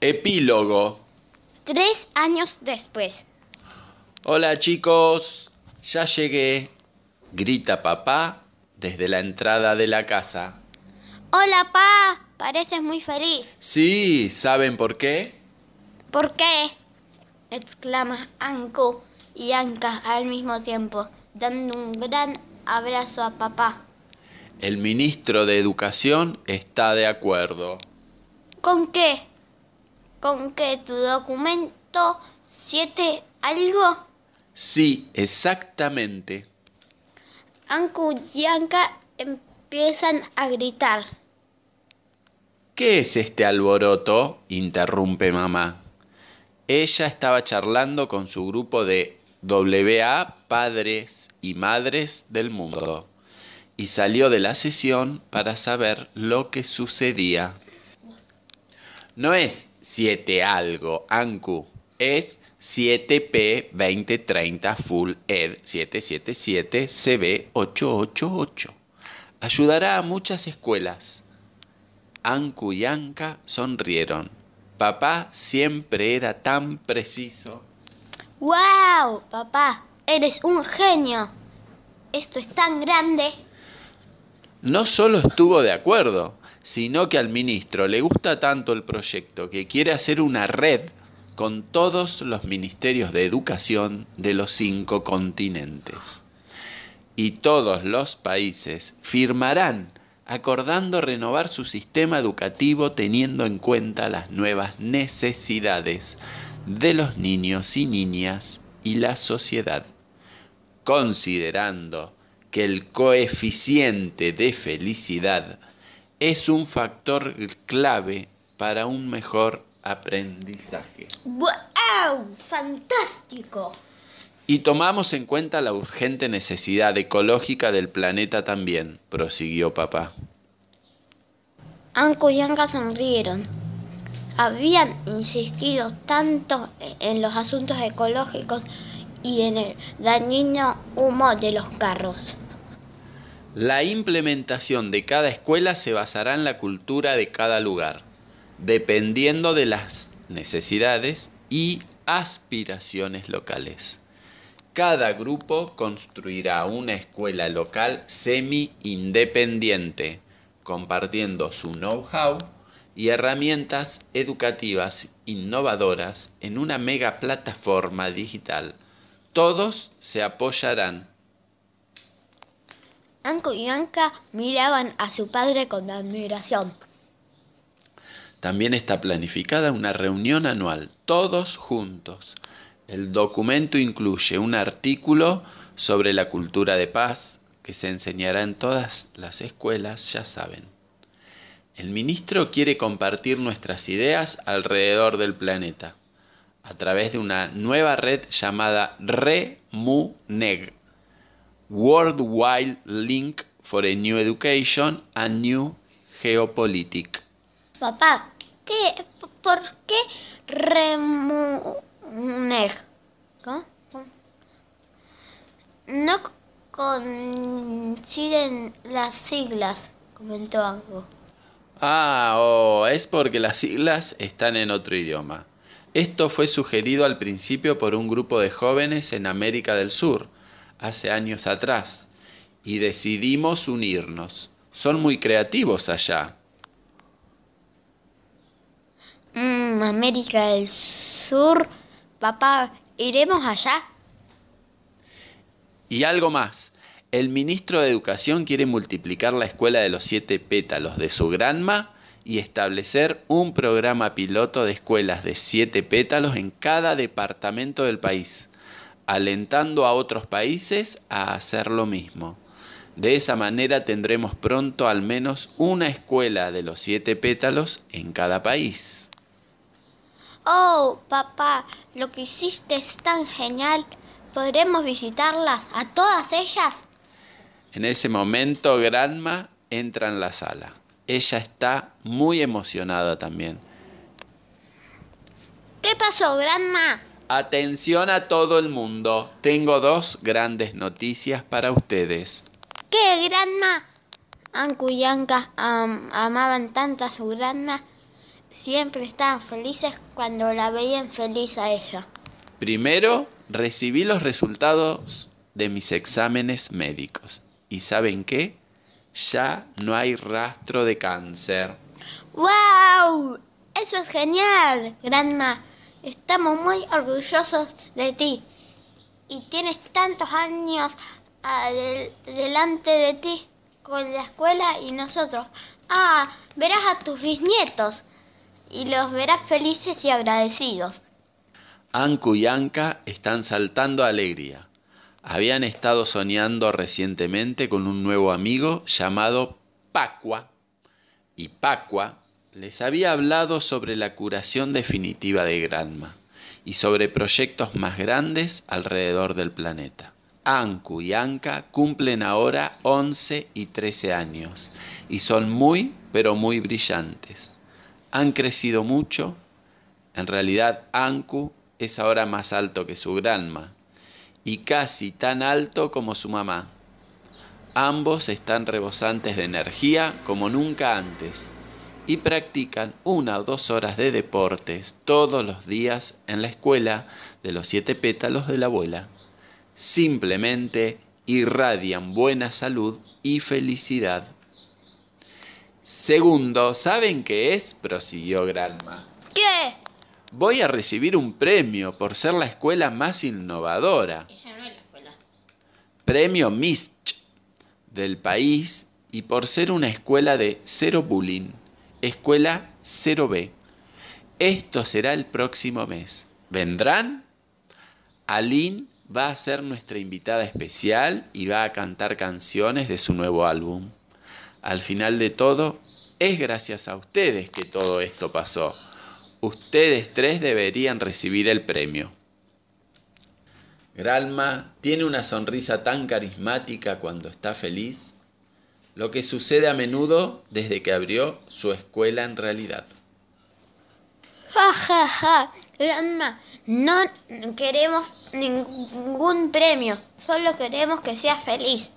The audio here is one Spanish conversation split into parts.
Epílogo. Tres años después. Hola chicos, ya llegué, grita papá desde la entrada de la casa. Hola papá, pareces muy feliz. Sí, ¿saben por qué? ¿Por qué? exclama Anko y Anka al mismo tiempo, dando un gran abrazo a papá. El ministro de Educación está de acuerdo. ¿Con qué? con que tu documento siete algo. Sí, exactamente. Anku y Anka empiezan a gritar. ¿Qué es este alboroto? interrumpe mamá. Ella estaba charlando con su grupo de WA Padres y Madres del Mundo y salió de la sesión para saber lo que sucedía. No es 7 algo, Anku. Es 7P2030 Full Ed 777 CB888. Ayudará a muchas escuelas. Anku y Anka sonrieron. Papá siempre era tan preciso. ¡Wow! Papá, eres un genio. Esto es tan grande. No solo estuvo de acuerdo, sino que al ministro le gusta tanto el proyecto que quiere hacer una red con todos los ministerios de educación de los cinco continentes. Y todos los países firmarán acordando renovar su sistema educativo teniendo en cuenta las nuevas necesidades de los niños y niñas y la sociedad, considerando que el coeficiente de felicidad es un factor clave para un mejor aprendizaje. ¡Wow! ¡Fantástico! Y tomamos en cuenta la urgente necesidad ecológica del planeta también, prosiguió papá. Anko y Anka sonrieron. Habían insistido tanto en los asuntos ecológicos y en el dañino humo de los carros. La implementación de cada escuela se basará en la cultura de cada lugar, dependiendo de las necesidades y aspiraciones locales. Cada grupo construirá una escuela local semi-independiente, compartiendo su know-how y herramientas educativas innovadoras en una mega plataforma digital. Todos se apoyarán y Anka miraban a su padre con admiración. También está planificada una reunión anual, todos juntos. El documento incluye un artículo sobre la cultura de paz que se enseñará en todas las escuelas, ya saben. El ministro quiere compartir nuestras ideas alrededor del planeta a través de una nueva red llamada REMUNEG Worldwide Link for a New Education and New Geopolitics. Papá, ¿por qué remuner? ¿no? no coinciden las siglas, comentó Ango. Ah, oh, es porque las siglas están en otro idioma. Esto fue sugerido al principio por un grupo de jóvenes en América del Sur, hace años atrás y decidimos unirnos. Son muy creativos allá. Mm, América del Sur, papá, ¿iremos allá? Y algo más. El ministro de Educación quiere multiplicar la escuela de los siete pétalos de su granma y establecer un programa piloto de escuelas de siete pétalos en cada departamento del país alentando a otros países a hacer lo mismo. De esa manera tendremos pronto al menos una escuela de los siete pétalos en cada país. Oh, papá, lo que hiciste es tan genial. ¿Podremos visitarlas a todas ellas? En ese momento, Granma entra en la sala. Ella está muy emocionada también. ¿Qué pasó, Grandma? Atención a todo el mundo. Tengo dos grandes noticias para ustedes. ¡Qué granma! Anku y amaban tanto a su granma. Siempre estaban felices cuando la veían feliz a ella. Primero, recibí los resultados de mis exámenes médicos. ¿Y saben qué? Ya no hay rastro de cáncer. ¡Wow! Eso es genial, Granma. Estamos muy orgullosos de ti y tienes tantos años delante de ti con la escuela y nosotros. Ah, verás a tus bisnietos y los verás felices y agradecidos. Anku y Anka están saltando alegría. Habían estado soñando recientemente con un nuevo amigo llamado Pacua. Y Pacua les había hablado sobre la curación definitiva de Granma y sobre proyectos más grandes alrededor del planeta. Anku y Anka cumplen ahora 11 y 13 años y son muy, pero muy brillantes. Han crecido mucho. En realidad, Anku es ahora más alto que su granma y casi tan alto como su mamá. Ambos están rebosantes de energía como nunca antes y practican una o dos horas de deportes todos los días en la escuela de los siete pétalos de la abuela. Simplemente irradian buena salud y felicidad. Segundo, ¿saben qué es? prosiguió Granma. ¿Qué? Voy a recibir un premio por ser la escuela más innovadora. Ella no es la escuela. Premio MISCH del país y por ser una escuela de cero bullying. Escuela 0B. Esto será el próximo mes. ¿Vendrán? Aline va a ser nuestra invitada especial y va a cantar canciones de su nuevo álbum. Al final de todo, es gracias a ustedes que todo esto pasó. Ustedes tres deberían recibir el premio. Gralma tiene una sonrisa tan carismática cuando está feliz lo que sucede a menudo desde que abrió su escuela en realidad. Ja, ja, ja, Granma, no queremos ningún premio, solo queremos que sea feliz.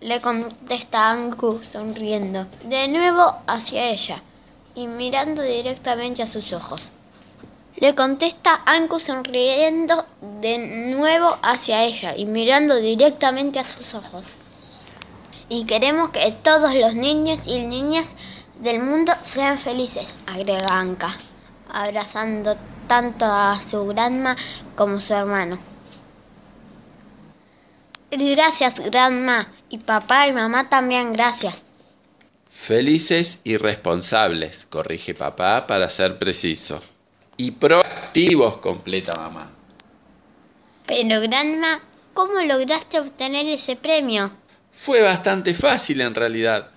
Le contesta Anku sonriendo, de nuevo hacia ella y mirando directamente a sus ojos. Le contesta Anku sonriendo de nuevo hacia ella y mirando directamente a sus ojos y queremos que todos los niños y niñas del mundo sean felices, agrega Anka, abrazando tanto a su granma como a su hermano. Gracias, granma, y papá y mamá también gracias. Felices y responsables, corrige papá para ser preciso. Y proactivos, completa mamá. Pero, granma, ¿cómo lograste obtener ese premio? Fue bastante fácil en realidad.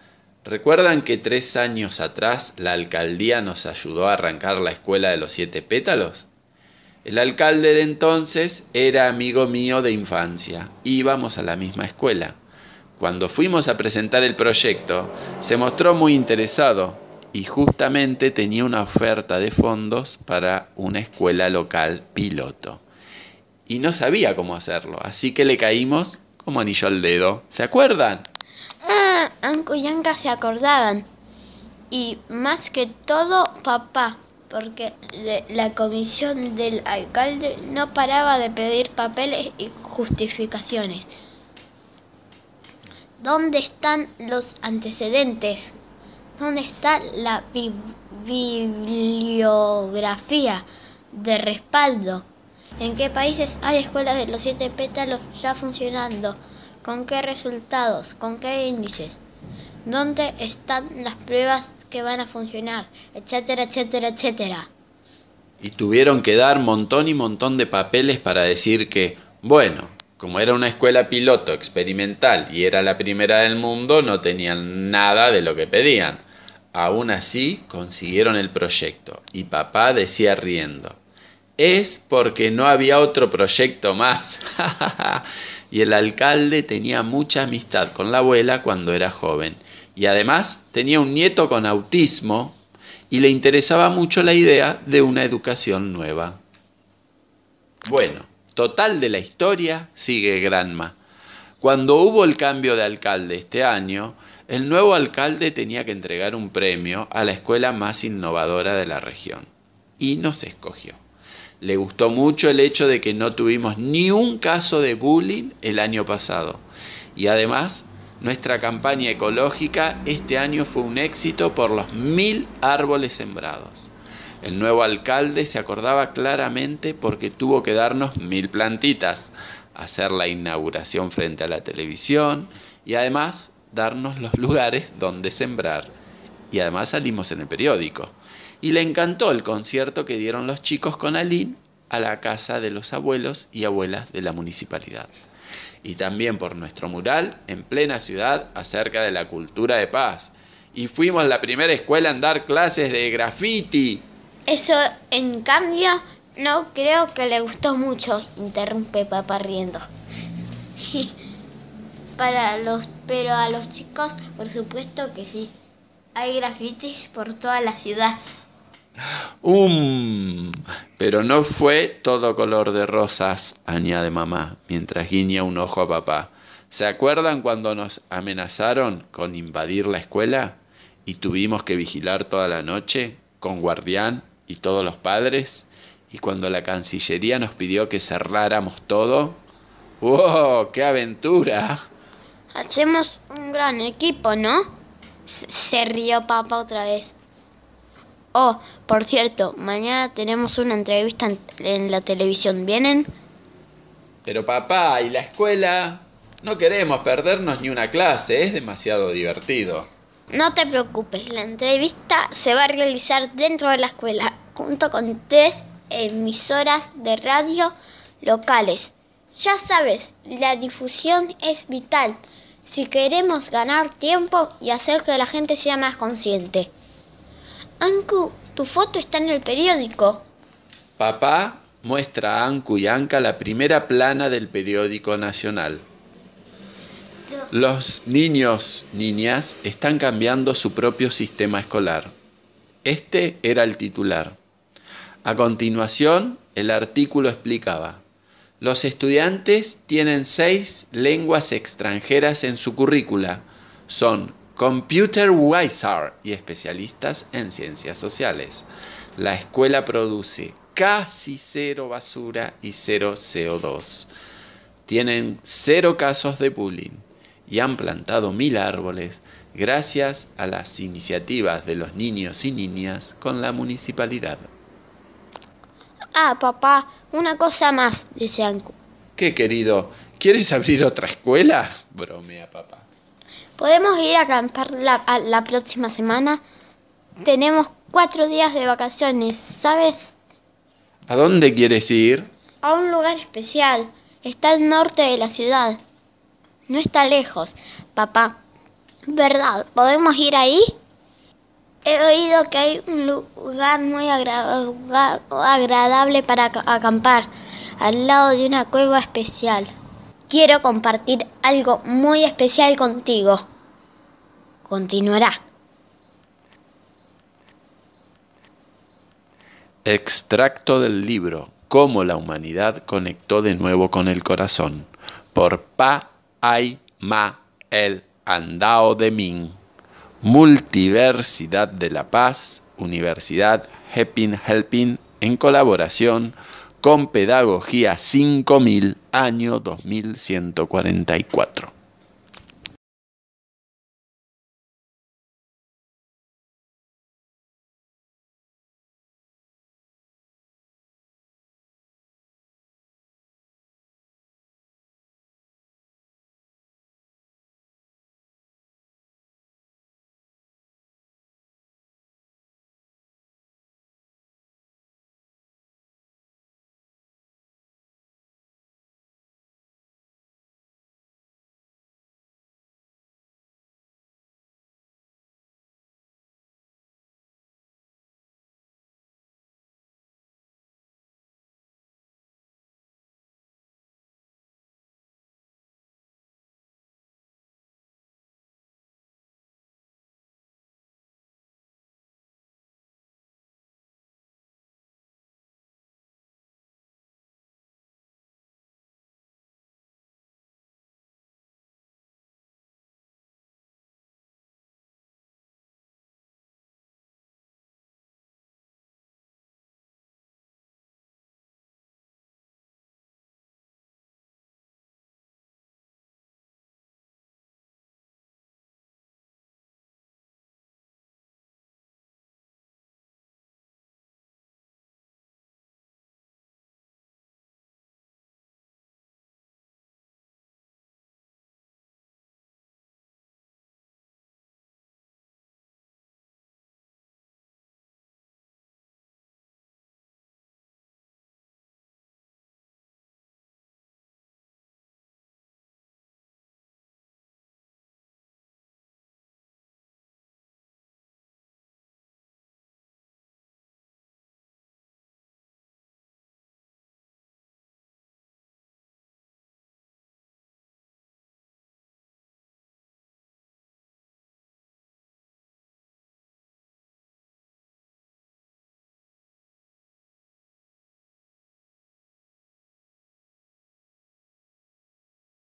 ¿Recuerdan que tres años atrás la alcaldía nos ayudó a arrancar la escuela de los siete pétalos? El alcalde de entonces era amigo mío de infancia. Íbamos a la misma escuela. Cuando fuimos a presentar el proyecto, se mostró muy interesado y justamente tenía una oferta de fondos para una escuela local piloto. Y no sabía cómo hacerlo, así que le caímos como anillo al dedo. ¿Se acuerdan? Ah, Anco y Anca se acordaban. Y más que todo, papá, porque la comisión del alcalde no paraba de pedir papeles y justificaciones. ¿Dónde están los antecedentes? ¿Dónde está la bibliografía de respaldo? ¿En qué países hay escuelas de los siete pétalos ya funcionando? ¿Con qué resultados? ¿Con qué índices? ¿Dónde están las pruebas que van a funcionar? Etcétera, etcétera, etcétera. Y tuvieron que dar montón y montón de papeles para decir que, bueno, como era una escuela piloto experimental y era la primera del mundo, no tenían nada de lo que pedían. Aún así, consiguieron el proyecto y papá decía riendo, es porque no había otro proyecto más. y el alcalde tenía mucha amistad con la abuela cuando era joven. Y además tenía un nieto con autismo y le interesaba mucho la idea de una educación nueva. Bueno, total de la historia sigue Granma. Cuando hubo el cambio de alcalde este año, el nuevo alcalde tenía que entregar un premio a la escuela más innovadora de la región y nos escogió le gustó mucho el hecho de que no tuvimos ni un caso de bullying el año pasado. Y además, nuestra campaña ecológica este año fue un éxito por los mil árboles sembrados. El nuevo alcalde se acordaba claramente porque tuvo que darnos mil plantitas, hacer la inauguración frente a la televisión y además darnos los lugares donde sembrar. Y además salimos en el periódico y le encantó el concierto que dieron los chicos con Aline a la casa de los abuelos y abuelas de la municipalidad. Y también por nuestro mural en plena ciudad acerca de la cultura de paz. Y fuimos la primera escuela en dar clases de graffiti. Eso, en cambio, no creo que le gustó mucho, interrumpe papá riendo. Para los, pero a los chicos, por supuesto que sí. Hay grafitis por toda la ciudad. Um, pero no fue todo color de rosas, añade mamá, mientras guiña un ojo a papá. ¿Se acuerdan cuando nos amenazaron con invadir la escuela? Y tuvimos que vigilar toda la noche, con guardián y todos los padres. Y cuando la Cancillería nos pidió que cerráramos todo. ¡Wow! ¡Qué aventura! Hacemos un gran equipo, ¿no? Se rió papá otra vez. Oh, por cierto, mañana tenemos una entrevista en, la televisión. ¿Vienen? Pero papá, ¿y la escuela? No queremos perdernos ni una clase, es demasiado divertido. No te preocupes, la entrevista se va a realizar dentro de la escuela, junto con tres emisoras de radio locales. Ya sabes, la difusión es vital si queremos ganar tiempo y hacer que la gente sea más consciente. Anku, tu foto está en el periódico. Papá muestra a Anku y Anka la primera plana del periódico nacional. Los niños, niñas, están cambiando su propio sistema escolar. Este era el titular. A continuación, el artículo explicaba, los estudiantes tienen seis lenguas extranjeras en su currícula. Son Computer Wizard y especialistas en ciencias sociales. La escuela produce casi cero basura y cero CO2. Tienen cero casos de bullying y han plantado mil árboles gracias a las iniciativas de los niños y niñas con la municipalidad. Ah, papá, una cosa más, dice Anku. ¿Qué, querido? ¿Quieres abrir otra escuela? Bromea papá. Podemos ir a acampar la, la próxima semana. Tenemos cuatro días de vacaciones, ¿sabes? ¿A dónde quieres ir? A un lugar especial. Está al norte de la ciudad. No está lejos, papá. ¿Verdad? ¿Podemos ir ahí? He oído que hay un lugar muy agradable para acampar, al lado de una cueva especial quiero compartir algo muy especial contigo. Continuará. Extracto del libro Cómo la humanidad conectó de nuevo con el corazón por Pa Ai Ma El Andao de Min, Multiversidad de la Paz, Universidad Hepin Helping en colaboración con pedagogía 5000, año 2144.